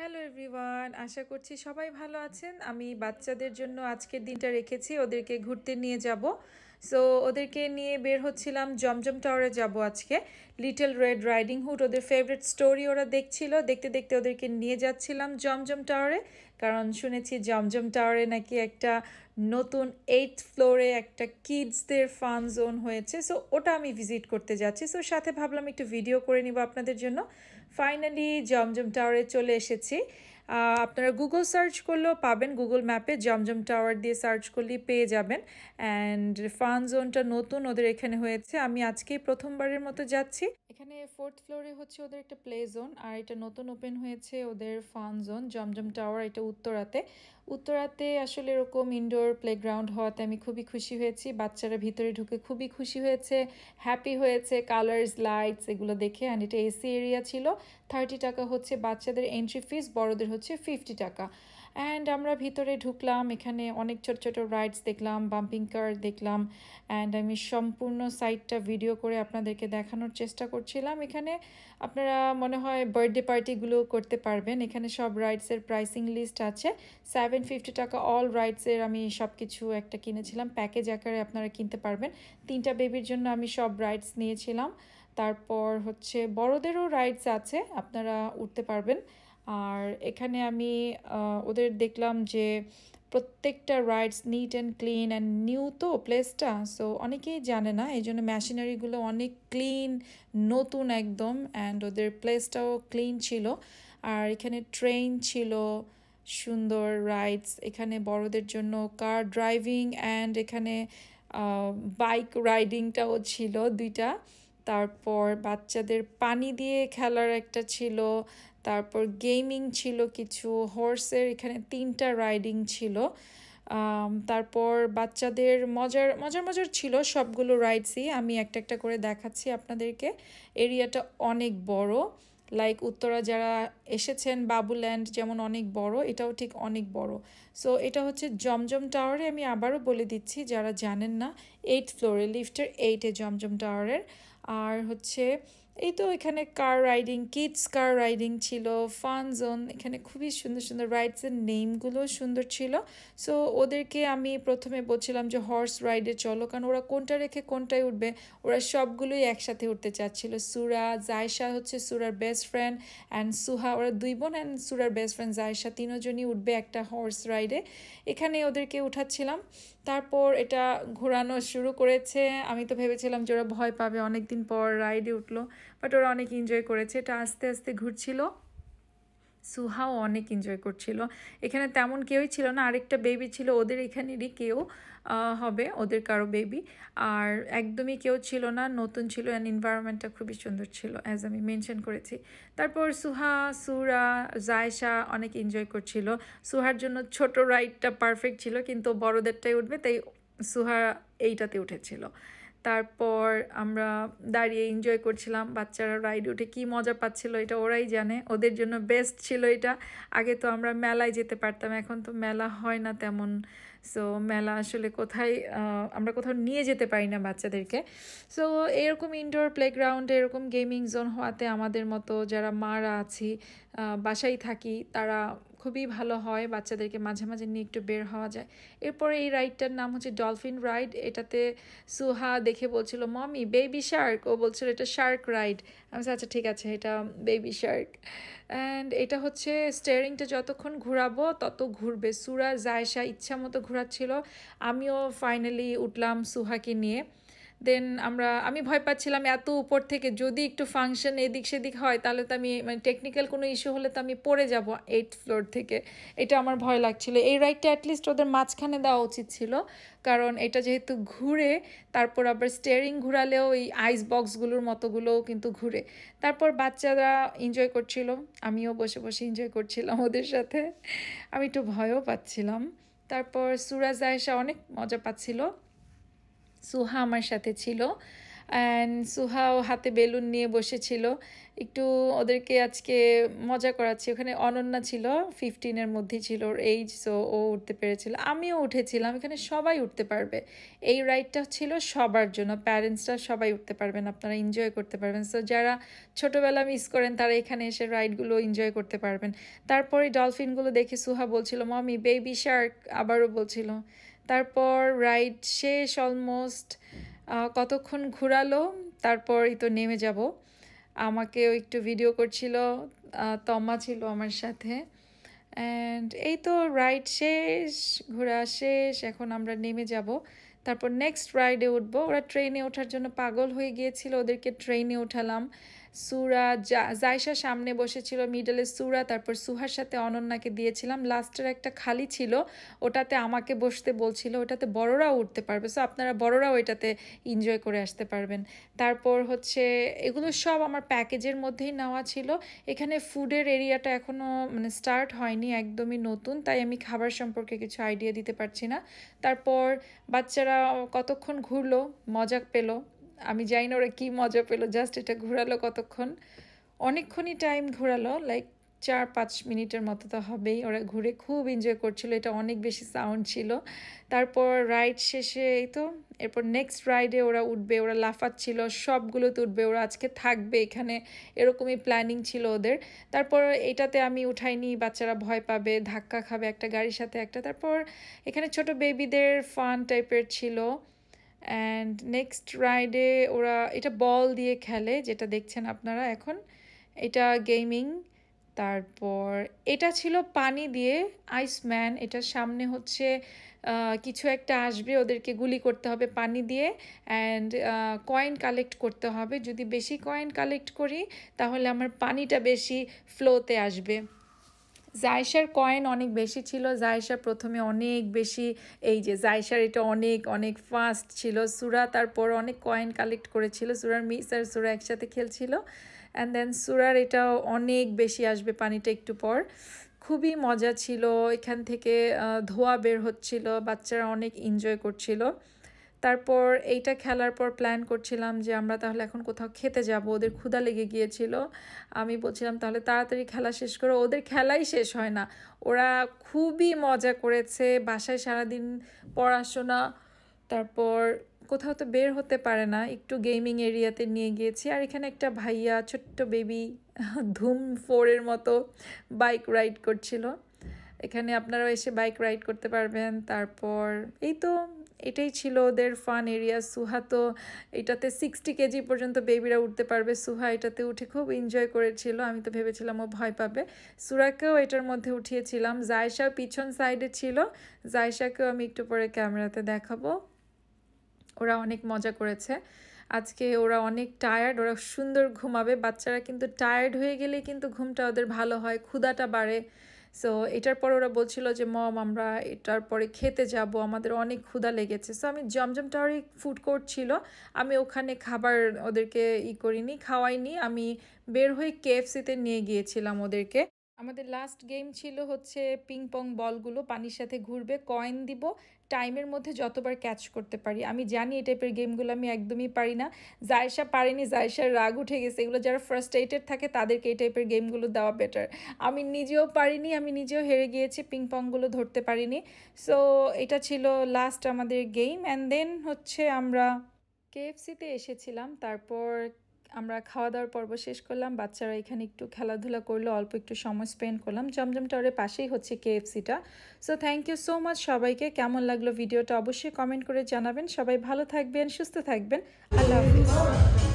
hello everyone আশা করছি সবাই ভালো আছেন আমি বাচ্চাদের জন্য আজকের দিনটা রেখেছি ওদেরকে ঘুরতে নিয়ে যাব সো ওদেরকে নিয়ে বের হচ্ছিলাম জমজম টাওয়ারে যাব আজকে লিটল রেড রাইডিং হুড ওদের ফেভারিট স্টোরি ওরা দেখছিল দেখতে দেখতে ওদেরকে নিয়ে যাচ্ছিলাম জমজম টাওয়ারে কারণ শুনেছি জমজম টাওয়ারে নাকি একটা নতুন এইথ ফ্লোরে একটা কিডসদের ফান জোন হয়েছে সো ওটা আমি ভিজিট করতে যাচ্ছি সো সাথে ভাবলাম একটু ভিডিও করে নিব আপনাদের জন্য ফাইনালি জমজম টাওয়ারে চলে এসেছি আপনারা গুগল সার্চ করলেও পাবেন গুগল ম্যাপে জমজম টাওয়ার দিয়ে সার্চ করলেই পেয়ে যাবেন অ্যান্ড ফান জোনটা নতুন ওদের এখানে হয়েছে আমি আজকেই প্রথমবারের মতো যাচ্ছি এখানে ফোর্থ ফ্লোরে হচ্ছে ওদের একটা প্লে জোন আর এটা নতুন ওপেন হয়েছে ওদের ফান জোন জমজম টাওয়ার এটা উত্তরাতে উত্তরাতে আসলে এরকম ইনডোর প্লেগ্রাউন্ড হওয়াতে আমি খুবই খুশি হয়েছি বাচ্চারা ভিতরে ঢুকে খুবই খুশি হয়েছে হ্যাপি হয়েছে কালার্স লাইটস এগুলো দেখে অ্যান্ড এটা এসি এরিয়া ছিল থার্টি টাকা হচ্ছে বাচ্চাদের এন্ট্রি ফিস বড়দের হচ্ছে ফিফটি টাকা অ্যান্ড আমরা ভিতরে ঢুকলাম এখানে অনেক ছোট ছোট রাইডস দেখলাম বাম্পিং কার দেখলাম অ্যান্ড আমি সম্পূর্ণ সাইটটা ভিডিও করে আপনাদেরকে দেখানোর চেষ্টা করছিলাম এখানে আপনারা মনে হয় বার্থডে পার্টিগুলো করতে পারবেন এখানে সব রাইডসের প্রাইসিং লিস্ট আছে সেভেন ফিফটি টাকা অল রাইডসের আমি সব কিছু একটা কিনেছিলাম প্যাকেজ আকারে আপনারা কিনতে পারবেন তিনটা বেবির জন্য আমি সব রাইডস নিয়েছিলাম তারপর হচ্ছে বড়দেরও রাইডস আছে আপনারা উঠতে পারবেন আর এখানে আমি ওদের দেখলাম যে প্রত্যেকটা rides neat and clean and new তো প্লেসটা সো অনেকেই জানে না এই জন্য মেশিনারিগুলো অনেক ক্লিন নতুন একদম অ্যান্ড ওদের প্লেসটাও ক্লিন ছিল আর এখানে ট্রেন ছিল সুন্দর রাইডস এখানে বড়দের জন্য কার ড্রাইভিং অ্যান্ড এখানে বাইক রাইডিংটাও ছিল দুইটা তারপর বাচ্চাদের পানি দিয়ে খেলার একটা ছিল তারপর গেমিং ছিল কিছু হর্সের এখানে তিনটা রাইডিং ছিল তারপর বাচ্চাদের মজার মজার মজার ছিল সবগুলো রাইডসই আমি একটা একটা করে দেখাচ্ছি আপনাদেরকে এরিয়াটা অনেক বড় লাইক উত্তরা যারা এসেছেন বাবুল্যান্ড যেমন অনেক বড় এটাও ঠিক অনেক বড় সো এটা হচ্ছে জমজম টাওয়ারে আমি আবারও বলে দিচ্ছি যারা জানেন না এইট ফ্লোরে লিফটের এইটে জমজম টাওয়ারের আর হচ্ছে এই তো এখানে car riding kids car riding ছিল ফান জোন এখানে খুবই সুন্দর সুন্দর রাইডসের নেমগুলো সুন্দর ছিল সো ওদেরকে আমি প্রথমে বলছিলাম যে হর্স রাইডে চলো কারণ ওরা কোনটা রেখে কোনটায় উঠবে ওরা সবগুলোই একসাথে উঠতে চাচ্ছিল সুরা জায়সা হচ্ছে সুরার বেস্ট ফ্রেন্ড অ্যান্ড সুহা ওরা দুই বোন অ্যান্ড সুরার বেস্ট ফ্রেন্ড জায়সা তিনজনই উঠবে একটা হর্স রাইডে এখানে ওদেরকে উঠাচ্ছিলাম তারপর এটা ঘোরানো শুরু করেছে আমি তো ভেবেছিলাম যে ওরা ভয় পাবে অনেক দিন পর রাইডে উঠলো বাট ওরা অনেক এনজয় করেছে এটা আস্তে আস্তে ঘুরছিল সুহাও অনেক এনজয় করছিল এখানে তেমন কেউই ছিল না আরেকটা বেবি ছিল ওদের এখানেরই কেউ হবে ওদের কারো বেবি আর একদমই কেউ ছিল না নতুন ছিল অ্যান্ড এনভায়রনমেন্টটা খুবই সুন্দর ছিল অ্যাজ আমি মেনশন করেছি তারপর সুহা সুরা জায়সা অনেক এনজয় করছিল সুহার জন্য ছোট রাইডটা পারফেক্ট ছিল কিন্তু বড়দেরটাই উঠবে তাই সুহা এইটাতে উঠেছিল তারপর আমরা দাঁড়িয়ে এনজয় করছিলাম বাচ্চারা রাইড উঠে কি মজা পাচ্ছিল এটা ওরাই জানে ওদের জন্য বেস্ট ছিল এটা আগে তো আমরা মেলায় যেতে পারতাম এখন তো মেলা হয় না তেমন সো মেলা আসলে কোথায় আমরা কোথাও নিয়ে যেতে পারি না বাচ্চাদেরকে সো এরকম ইনডোর প্লেগ্রাউন্ডে এরকম গেমিং জোন হওয়াতে আমাদের মতো যারা মারা আছি বাসায় থাকি তারা খুবই ভালো হয় বাচ্চাদেরকে মাঝে মাঝে নিয়ে একটু বের হওয়া যায় এরপরে এই রাইডটার নাম হচ্ছে ডলফিন রাইড এটাতে সুহা দেখে বলছিল মমি বেবি শার্ক ও বলছিল এটা শার্ক রাইড আমি আচ্ছা ঠিক আছে এটা বেবি শার্ক অ্যান্ড এটা হচ্ছে স্টেয়ারিংটা যতক্ষণ ঘুরাবো তত ঘুরবে সুরা জায়সা ইচ্ছা মতো ঘোরাচ্ছিল আমিও ফাইনালি উঠলাম সুহাকে নিয়ে দেন আমরা আমি ভয় পাচ্ছিলাম এত উপর থেকে যদি একটু ফাংশন এদিক সেদিক হয় তাহলে তো আমি মানে টেকনিক্যাল কোনো ইস্যু হলে তো আমি পড়ে যাব এইট ফ্লোর থেকে এটা আমার ভয় লাগছিল এই রাইডটা অ্যাটলিস্ট ওদের মাঝখানে দেওয়া উচিত ছিল কারণ এটা যেহেতু ঘুরে তারপর আবার স্টেয়ারিং ঘুরালেও এই আইস বক্সগুলোর মতোগুলোও কিন্তু ঘুরে তারপর বাচ্চারা এনজয় করছিল আমিও বসে বসে এনজয় করছিলাম ওদের সাথে আমি একটু ভয়ও পাচ্ছিলাম তারপর সুরাজ আয়েশা অনেক মজা পাচ্ছিল সুহা আমার সাথে ছিল অ্যান্ড সুহাও হাতে বেলুন নিয়ে বসেছিল একটু ওদেরকে আজকে মজা করাচ্ছি ওখানে অনন্যা ছিল ফিফটিনের মধ্যে ছিল ওর এইজ সো ও উঠতে পেরেছিল আমিও উঠেছিলাম এখানে সবাই উঠতে পারবে এই রাইডটা ছিল সবার জন্য প্যারেন্টসরা সবাই উঠতে পারবেন আপনারা এনজয় করতে পারবেন সো যারা ছোটোবেলা মিস করেন তারা এখানে এসে রাইডগুলো এনজয় করতে পারবেন তারপরে ডলফিনগুলো দেখে সুহা বলছিল মমি বেবি শার্ক আবারও বলছিল তারপর রাইড শেষ অলমোস্ট কতক্ষণ ঘুরালো তারপরই তো নেমে যাব আমাকেও একটু ভিডিও করছিল তম্মা ছিল আমার সাথে অ্যান্ড এই তো রাইড শেষ ঘোরা শেষ এখন আমরা নেমে যাব তারপর নেক্সট রাইডে উঠবো ওরা ট্রেনে ওঠার জন্য পাগল হয়ে গিয়েছিল ওদেরকে ট্রেনে ওঠালাম সুরা জায়সা সামনে বসেছিল মিডলে সুরা তারপর সুহার সাথে অনন্যাকে দিয়েছিলাম লাস্টের একটা খালি ছিল ওটাতে আমাকে বসতে বলছিল ওটাতে বড়রাও উঠতে পারবে সো আপনারা বড়রাও এটাতে এনজয় করে আসতে পারবেন তারপর হচ্ছে এগুলো সব আমার প্যাকেজের মধ্যেই নেওয়া ছিল এখানে ফুডের এরিয়াটা এখনও মানে স্টার্ট হয়নি একদমই নতুন তাই আমি খাবার সম্পর্কে কিছু আইডিয়া দিতে পারছি না তারপর বাচ্চারা কতক্ষণ ঘুরলো মজা পেলো আমি জানি না ওরা কী মজা পেলো জাস্ট এটা ঘোরালো কতক্ষণ অনেকক্ষণই টাইম ঘোরালো লাইক চার পাঁচ মিনিটের মতো তো হবেই ওরা ঘুরে খুব এনজয় করছিল এটা অনেক বেশি সাউন্ড ছিল তারপর রাইড শেষে এই তো এরপর নেক্সট রাইডে ওরা উঠবে ওরা লাফাচ্ছিল সবগুলোতে উঠবে ওরা আজকে থাকবে এখানে এরকমই প্ল্যানিং ছিল ওদের তারপর এটাতে আমি উঠাইনি বাচ্চারা ভয় পাবে ধাক্কা খাবে একটা গাড়ির সাথে একটা তারপর এখানে ছোট বেবিদের ফান টাইপের ছিল অ্যান্ড নেক্সট রাইডে ওরা এটা বল দিয়ে খেলে যেটা দেখছেন আপনারা এখন এটা গেমিং তারপর এটা ছিল পানি দিয়ে আইসম্যান এটার সামনে হচ্ছে কিছু একটা আসবে ওদেরকে গুলি করতে হবে পানি দিয়ে অ্যান্ড কয়েন কালেক্ট করতে হবে যদি বেশি কয়েন কালেক্ট করি তাহলে আমার পানিটা বেশি ফ্লোতে আসবে জায়সার কয়েন অনেক বেশি ছিল জায়সা প্রথমে অনেক বেশি এই যে জায়সার এটা অনেক অনেক ফাস্ট ছিল সুরা তারপর অনেক কয়েন কালেক্ট করেছিল সুরার মিস আর সুরা একসাথে খেলছিল অ্যান্ড দেন সুরার এটাও অনেক বেশি আসবে পানিটা একটু পর খুবই মজা ছিল এখান থেকে ধোয়া বের হচ্ছিল বাচ্চারা অনেক এনজয় করছিল তারপর এইটা খেলার পর প্ল্যান করছিলাম যে আমরা তাহলে এখন কোথাও খেতে যাব ওদের ক্ষুধা লেগে গিয়েছিল আমি বলছিলাম তাহলে তাড়াতাড়ি খেলা শেষ করো ওদের খেলাই শেষ হয় না ওরা খুবই মজা করেছে বাসায় সারাদিন পড়াশোনা তারপর কোথাও তো বের হতে পারে না একটু গেমিং এরিয়াতে নিয়ে গিয়েছি আর এখানে একটা ভাইয়া ছোট্ট বেবি ধুম ফোরের মতো বাইক রাইড করছিল এখানে আপনারাও এসে বাইক রাইড করতে পারবেন তারপর এই তো এটাই ছিল ওদের ফান এরিয়া সুহা তো এটাতে সিক্সটি কেজি পর্যন্ত বেবিরা উঠতে পারবে সুহা এটাতে উঠে খুব এনজয় করেছিল আমি তো ভেবেছিলাম ও ভয় পাবে সুরাকেও এটার মধ্যে উঠিয়েছিলাম জায়সা পিছন সাইডে ছিল জায়সাকেও আমি একটু পরে ক্যামেরাতে দেখাবো ওরা অনেক মজা করেছে আজকে ওরা অনেক টায়ার্ড ওরা সুন্দর ঘুমাবে বাচ্চারা কিন্তু টায়ার্ড হয়ে গেলে কিন্তু ঘুমটা ওদের ভালো হয় ক্ষুদাটা বাড়ে সো এটার পর ওরা বলছিল যে মম আমরা এটার পরে খেতে যাব আমাদের অনেক ক্ষুধা লেগেছে সো আমি জমজম টাওয়ারে ফুড কোর্ট ছিল আমি ওখানে খাবার ওদেরকে ই করিনি খাওয়াইনি আমি বের হয়ে কেএফসিতে নিয়ে গিয়েছিলাম ওদেরকে আমাদের লাস্ট গেম ছিল হচ্ছে পিং পং বলগুলো পানির সাথে ঘুরবে কয়েন দিব টাইমের মধ্যে যতবার ক্যাচ করতে পারি আমি জানি এই টাইপের গেমগুলো আমি একদমই পারি না জায়সা পারেনি জায়সার রাগ উঠে গেছে এগুলো যারা ফ্রাস্ট্রেটেড থাকে তাদেরকে এই টাইপের গেমগুলো দেওয়া বেটার আমি নিজেও পারিনি আমি নিজেও হেরে গিয়েছি পিং পংগুলো ধরতে পারিনি সো এটা ছিল লাস্ট আমাদের গেম অ্যান্ড দেন হচ্ছে আমরা কেএফসিতে এসেছিলাম তারপর আমরা খাওয়া দাওয়ার পর্ব শেষ করলাম বাচ্চারা এখানে একটু খেলাধুলা করলো অল্প একটু সময় স্পেন্ড করলাম জমজম টাওয়ারের পাশেই হচ্ছে কেএফসিটা so thank you so much সবাইকে কেমন লাগলো ভিডিওটা অবশ্যই কমেন্ট করে জানাবেন সবাই ভালো থাকবেন সুস্থ থাকবেন আল্লাহ হাফিজ